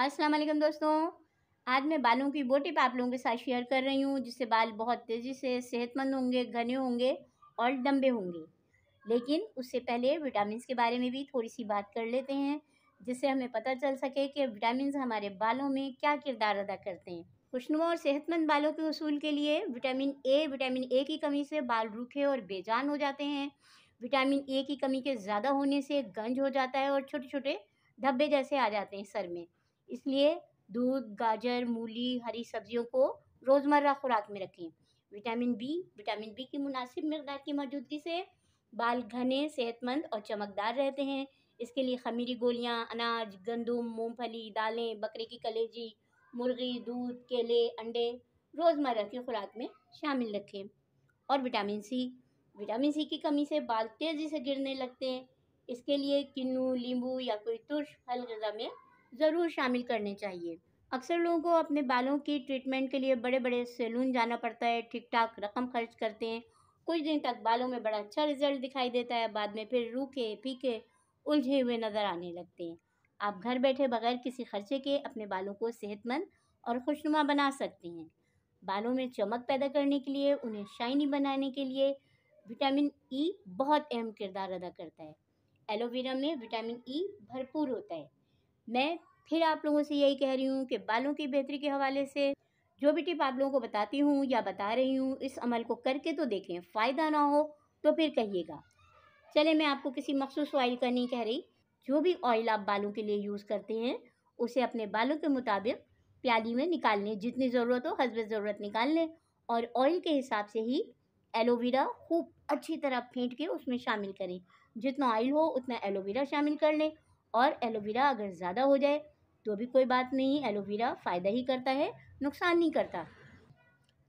अस्सलाम वालेकुम दोस्तों आज मैं बालों की वो टिप आप लोगों के साथ शेयर कर रही हूँ जिससे बाल बहुत तेज़ी से सेहतमंद होंगे घने होंगे और लंबे होंगे लेकिन उससे पहले विटामिन के बारे में भी थोड़ी सी बात कर लेते हैं जिससे हमें पता चल सके कि विटामिन हमारे बालों में क्या किरदार अदा करते हैं खुशनुमा और सेहतमंद बालों के उसूल के लिए विटामिन ए विटामिन ए की कमी से बाल रूखे और बेजान हो जाते हैं विटामिन ए की कमी के ज़्यादा होने से गंज हो जाता है और छोटे छोटे धब्बे जैसे आ जाते हैं सर में इसलिए दूध गाजर मूली हरी सब्जियों को रोज़मर्रा खुराक में रखें विटामिन बी विटामिन बी की मुनासिब मकदार की मौजूदगी से बाल घने सेहतमंद और चमकदार रहते हैं इसके लिए खमीरी गोलियाँ अनाज गंदुम मूंगफली दालें बकरे की कलेजी मुर्गी दूध केले अंडे रोज़मर्रा की खुराक में शामिल रखें और विटामिन सी विटामिन सी की कमी से बाल तेज़ी से गिरने लगते हैं इसके लिए किन्नू नींबू या कोई तुर्श फल गज़ा में ज़रूर शामिल करने चाहिए अक्सर लोगों को अपने बालों की ट्रीटमेंट के लिए बड़े बड़े सैलून जाना पड़ता है ठीक ठाक रकम खर्च करते हैं कुछ दिन तक बालों में बड़ा अच्छा रिजल्ट दिखाई देता है बाद में फिर रूखे फीके उलझे हुए नज़र आने लगते हैं आप घर बैठे बगैर किसी खर्चे के अपने बालों को सेहतमंद और खुशनुमा बना सकते हैं बालों में चमक पैदा करने के लिए उन्हें शाइनी बनाने के लिए विटामिन ई बहुत अहम किरदार अदा करता है एलोवेरा में विटामिन ई भरपूर होता है मैं फिर आप लोगों से यही कह रही हूँ कि बालों की बेहतरी के हवाले से जो भी टिप आप लोगों को बताती हूँ या बता रही हूँ इस अमल को करके तो देखें फ़ायदा ना हो तो फिर कहिएगा चले मैं आपको किसी मखसूस ऑयल का नहीं कह रही जो भी ऑयल आप बालों के लिए यूज़ करते हैं उसे अपने बालों के मुताबिक प्याली में निकाल लें जितनी ज़रूरत हो हजब ज़रूरत निकाल लें और ऑयल के हिसाब से ही एलोवेरा खूब अच्छी तरह फेंट के उसमें शामिल करें जितना ऑयल हो उतना एलोवेरा शामिल कर लें और एलोवेरा अगर ज़्यादा हो जाए तो भी कोई बात नहीं एलोवेरा फ़ायदा ही करता है नुकसान नहीं करता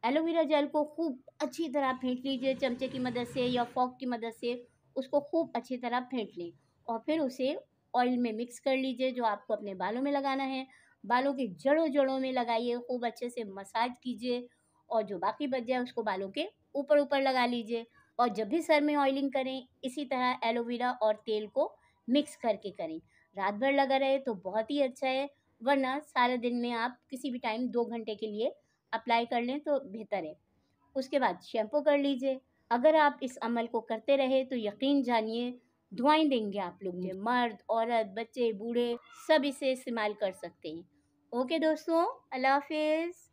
एलोवेरा जेल को खूब अच्छी तरह फेंट लीजिए चमचे की मदद से या फॉक की मदद से उसको खूब अच्छी तरह फेंट लें और फिर उसे ऑयल में मिक्स कर लीजिए जो आपको अपने बालों में लगाना है बालों के जड़ों जड़ों में लगाइए खूब अच्छे से मसाज कीजिए और जो बाकी बच जाए उसको बालों के ऊपर ऊपर लगा लीजिए और जब भी सर में ऑयलिंग करें इसी तरह एलोवेरा और तेल को मिक्स करके करें रात भर लगा रहे तो बहुत ही अच्छा है वरना सारे दिन में आप किसी भी टाइम दो घंटे के लिए अप्लाई कर लें तो बेहतर है उसके बाद शैम्पू कर लीजिए अगर आप इस अमल को करते रहे तो यकीन जानिए दुआएं देंगे आप लोग मुझे हम्म। मर्द औरत बच्चे बूढ़े सब इसे इस्तेमाल कर सकते हैं ओके दोस्तों अल्लाह हाफिज़